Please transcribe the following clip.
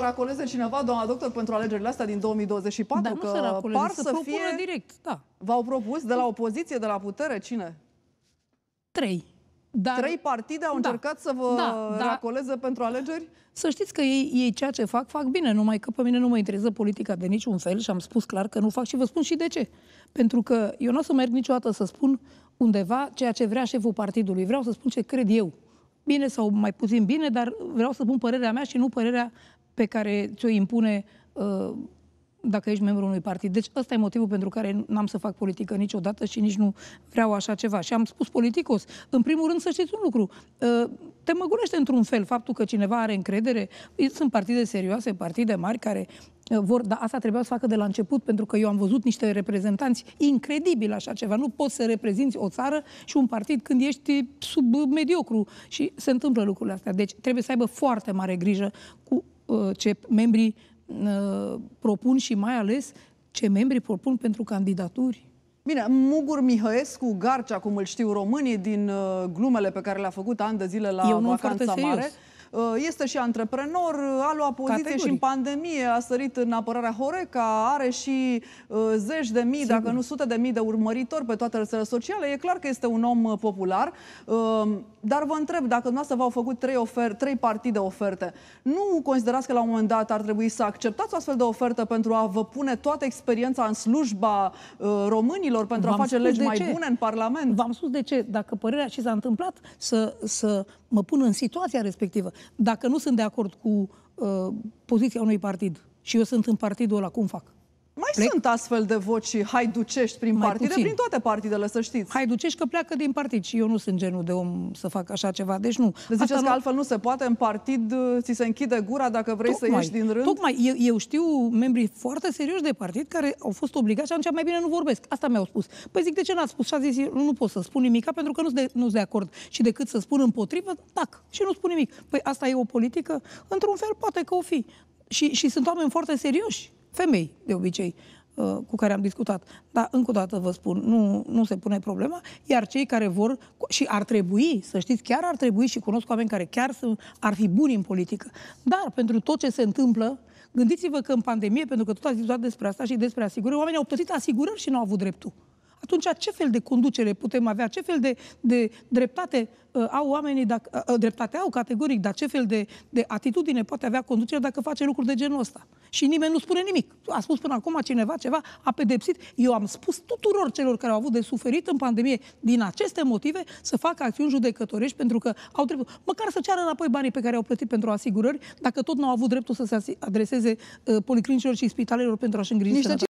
racoleze cineva, doamna doctor, pentru alegerile astea din 2024? Dar nu că să racoleze, par să, să fie... direct, da. V-au propus de la opoziție, de la putere, cine? Trei. Dar... Trei partide au da. încercat da, să vă da, da. racoleze pentru alegeri? Să știți că ei, ei ceea ce fac, fac bine, numai că pe mine nu mă interesează politica de niciun fel și am spus clar că nu fac și vă spun și de ce. Pentru că eu nu o să merg niciodată să spun undeva ceea ce vrea șeful partidului. Vreau să spun ce cred eu bine sau mai puțin bine, dar vreau să pun părerea mea și nu părerea pe care ți-o impune uh, dacă ești membru unui partid. Deci ăsta e motivul pentru care n-am să fac politică niciodată și nici nu vreau așa ceva. Și am spus politicos. În primul rând să știți un lucru. Uh, te măgurește într-un fel faptul că cineva are încredere. Sunt partide serioase, partide mari care uh, vor, dar asta trebuia să facă de la început, pentru că eu am văzut niște reprezentanți incredibili așa ceva. Nu poți să reprezinți o țară și un partid când ești sub mediocru și se întâmplă lucrurile astea. Deci trebuie să aibă foarte mare grijă cu Uh, ce membrii uh, propun și mai ales ce membrii propun pentru candidaturi. Bine, Mugur Mihăescu, Garcea, cum îl știu românii, din uh, glumele pe care le-a făcut an de zile la Eu vacanța mare. Serios Uh, este și antreprenor, uh, a luat poziție Categorii. și în pandemie, a sărit în apărarea Horeca, are și uh, zeci de mii, Sigur. dacă nu sute de mii de urmăritori pe toate rețelele sociale. E clar că este un om popular, dar vă întreb, dacă dumneavoastră v-au făcut trei, ofer trei partii de oferte, nu considerați că la un moment dat ar trebui să acceptați o astfel de ofertă pentru a vă pune toată experiența în slujba românilor, pentru a face legi mai ce? bune în Parlament? V-am spus de ce, dacă părerea și s-a întâmplat, să, să mă pun în situația respectivă. Dacă nu sunt de acord cu uh, poziția unui partid și eu sunt în partidul ăla, cum fac? Mai plec... sunt astfel de voci haiducești prin Mai partide, puțin. prin toate partidele, să știți. Haiducești că pleacă din partid și eu nu sunt genul de om să fac așa ceva, deci nu. Deci ziceți Asta că altfel nu se poate, în partid uh, ți se închide gura dacă vrei tocmai, să ieși din rând? Tocmai, eu, eu știu membrii foarte serioși de partid care au fost obligați și atunci mai bine nu vorbesc. Asta mi-au spus. Păi zic, de ce n-ați spus? Și a zis, eu nu pot să spun nimic pentru că nu sunt de, nu de acord. Și decât să spun împotrivă, tac, și nu spun nimic. Păi asta e o politică? Într-un fel poate că o fi. Și, și sunt oameni foarte serioși femei de obicei uh, cu care am discutat. Dar, încă o dată vă spun, nu, nu se pune problema, iar cei care vor și ar trebui, să știți, chiar ar trebui și cunosc oameni care chiar sunt, ar fi buni în politică. Dar pentru tot ce se întâmplă, gândiți-vă că în pandemie, pentru că tot ați discutat despre asta și despre asigurări, oamenii au plătit asigurări și nu au avut dreptul atunci ce fel de conducere putem avea, ce fel de, de dreptate uh, au oamenii, dacă, uh, uh, dreptate au categoric, dar ce fel de, de atitudine poate avea conducerea dacă face lucruri de genul ăsta. Și nimeni nu spune nimic. A spus până acum cineva ceva, a pedepsit. Eu am spus tuturor celor care au avut de suferit în pandemie din aceste motive să facă acțiuni judecătorești pentru că au dreptul, măcar să ceară înapoi banii pe care au plătit pentru asigurări, dacă tot nu au avut dreptul să se adreseze uh, policlinicilor și spitalelor pentru a-și îngriji